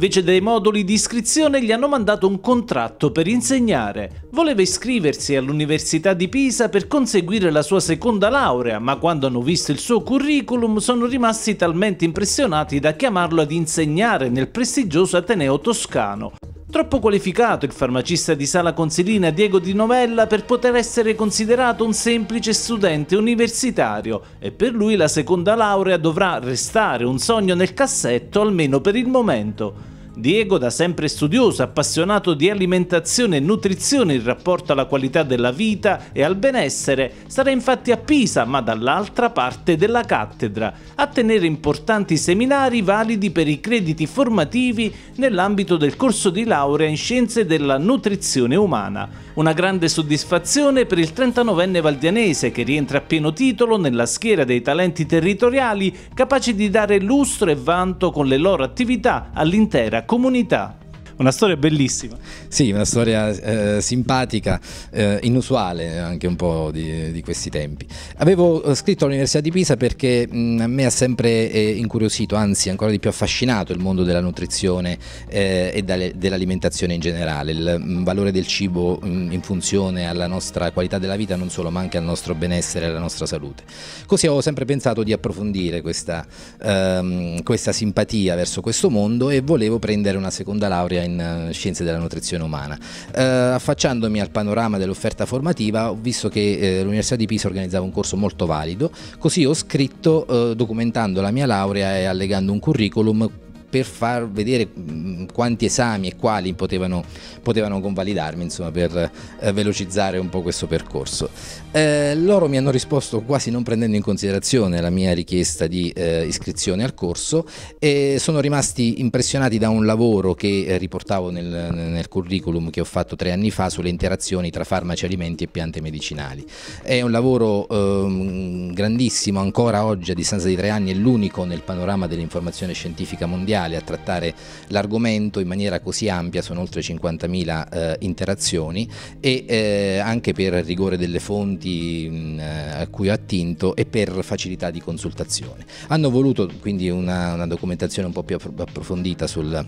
Invece dei moduli di iscrizione gli hanno mandato un contratto per insegnare. Voleva iscriversi all'Università di Pisa per conseguire la sua seconda laurea, ma quando hanno visto il suo curriculum sono rimasti talmente impressionati da chiamarlo ad insegnare nel prestigioso Ateneo Toscano. Troppo qualificato il farmacista di sala consilina Diego Di Novella per poter essere considerato un semplice studente universitario e per lui la seconda laurea dovrà restare un sogno nel cassetto almeno per il momento. Diego, da sempre studioso, appassionato di alimentazione e nutrizione in rapporto alla qualità della vita e al benessere, sarà infatti a Pisa, ma dall'altra parte della cattedra, a tenere importanti seminari validi per i crediti formativi nell'ambito del corso di laurea in scienze della nutrizione umana. Una grande soddisfazione per il 39enne valdianese che rientra a pieno titolo nella schiera dei talenti territoriali capaci di dare lustro e vanto con le loro attività all'intera comunidad Una storia bellissima. Sì, una storia eh, simpatica, eh, inusuale anche un po' di, di, questi tempi. Avevo eh, scritto all'Università di Pisa perché mh, mm, a me ha sempre eh, incuriosito, anzi ancora di più affascinato il mondo della nutrizione eh, e dalle, dell'alimentazione in generale, il mh, mm, valore del cibo mh, mm, in funzione alla nostra qualità della vita, non solo, ma anche al nostro benessere e alla nostra salute. Così avevo sempre pensato di approfondire questa, ehm, questa simpatia verso questo mondo e volevo prendere una seconda laurea in in eh, scienze della nutrizione umana. Eh, affacciandomi al panorama dell'offerta formativa ho visto che eh, l'Università di Pisa organizzava un corso molto valido, così ho scritto eh, documentando la mia laurea e allegando un curriculum per far vedere mm, quanti esami e quali potevano, potevano convalidarmi, insomma, per eh, velocizzare un po' questo percorso. Eh, loro mi hanno risposto quasi non prendendo in considerazione la mia richiesta di eh, iscrizione al corso e sono rimasti impressionati da un lavoro che eh, riportavo nel, nel, curriculum che ho fatto tre anni fa sulle interazioni tra farmaci, alimenti e piante medicinali. È un lavoro ehm, grandissimo, ancora oggi a distanza di tre anni è l'unico nel panorama dell'informazione scientifica mondiale editoriale a trattare l'argomento in maniera così ampia, sono oltre 50.000 eh, interazioni e eh, anche per rigore delle fonti mh, eh, a cui ho attinto e per facilità di consultazione. Hanno voluto quindi una, una documentazione un po' più approfondita sul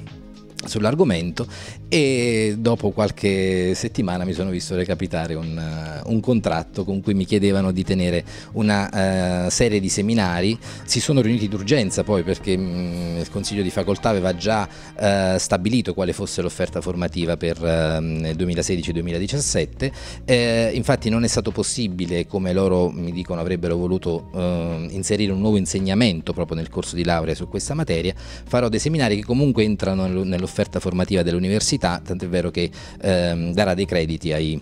sull'argomento e dopo qualche settimana mi sono visto recapitare un, eh, un contratto con cui mi chiedevano di tenere una uh, serie di seminari, si sono riuniti d'urgenza poi perché mh, mm, il consiglio di facoltà aveva già uh, stabilito quale fosse l'offerta formativa per ehm, il 2016-2017, infatti non è stato possibile come loro mi dicono avrebbero voluto ehm, inserire un nuovo insegnamento proprio nel corso di laurea su questa materia, farò dei seminari che comunque entrano nello l'offerta formativa dell'università, tant'è vero che ehm, darà dei crediti ai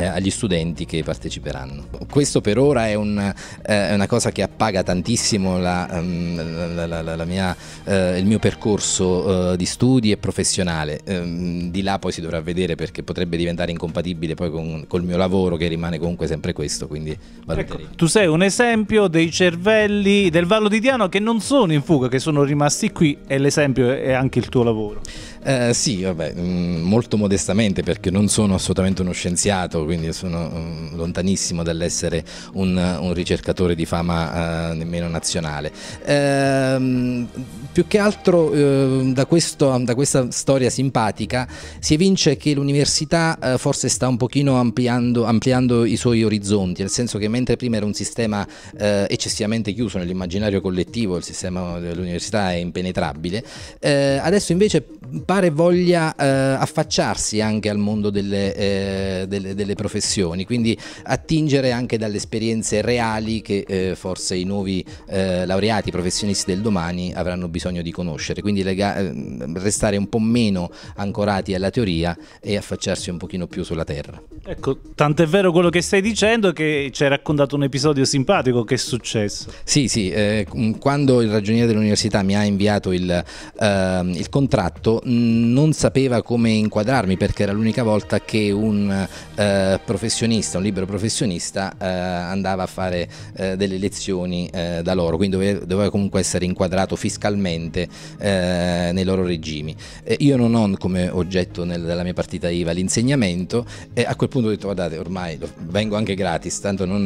eh, agli studenti che parteciperanno. Questo per ora è, un, eh, è una cosa che appaga tantissimo la, ehm, la, la, mia, eh, il mio percorso eh, di studi e professionale, ehm, di là poi si dovrà vedere perché potrebbe diventare incompatibile poi con, col mio lavoro che rimane comunque sempre questo, quindi ecco, Tu sei un esempio dei cervelli del Vallo di Diano che non sono in fuga, che sono rimasti qui e l'esempio è anche il tuo lavoro. Eh, sì, vabbè, mm, molto modestamente perché non sono assolutamente uno scienziato, quindi sono mm, lontanissimo dall'essere un, un, ricercatore di fama eh, nemmeno nazionale. Ehm, più che altro eh, da, questo, da, questa storia simpatica si evince che l'università eh, forse sta un pochino ampliando, ampliando, i suoi orizzonti, nel senso che mentre prima era un sistema eh, eccessivamente chiuso nell'immaginario collettivo, il sistema dell'università è impenetrabile, eh, adesso invece pare voglia eh, affacciarsi anche al mondo delle, delle, delle delle professioni, quindi attingere anche dalle esperienze reali che eh, forse i nuovi eh, laureati, professionisti del domani avranno bisogno di conoscere, quindi ehm, restare un po' meno ancorati alla teoria e affacciarsi un pochino più sulla terra. Ecco, tant'è vero quello che stai dicendo che ci hai raccontato un episodio simpatico che è successo. Sì, sì, eh, quando il ragioniere dell'università mi ha inviato il, ehm, il contratto non sapeva come inquadrarmi perché era l'unica volta che un eh, eh, professionista, un libero professionista, eh, andava a fare eh, delle lezioni eh, da loro, quindi dove, doveva comunque essere inquadrato fiscalmente eh, nei loro regimi. io non ho come oggetto nel, della mia partita IVA l'insegnamento e a quel punto ho detto guardate ormai lo, vengo anche gratis, tanto non,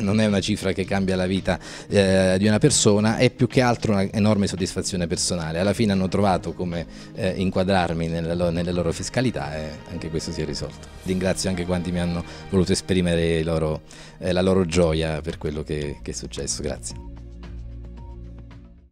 non, è una cifra che cambia la vita di una persona, è più che altro un'enorme soddisfazione personale. Alla fine hanno trovato come inquadrarmi nelle, nelle loro fiscalità e anche questo si è risolto. Ringrazio ringrazio anche quanti mi hanno voluto esprimere loro, eh, la loro gioia per quello che, che è successo. Grazie.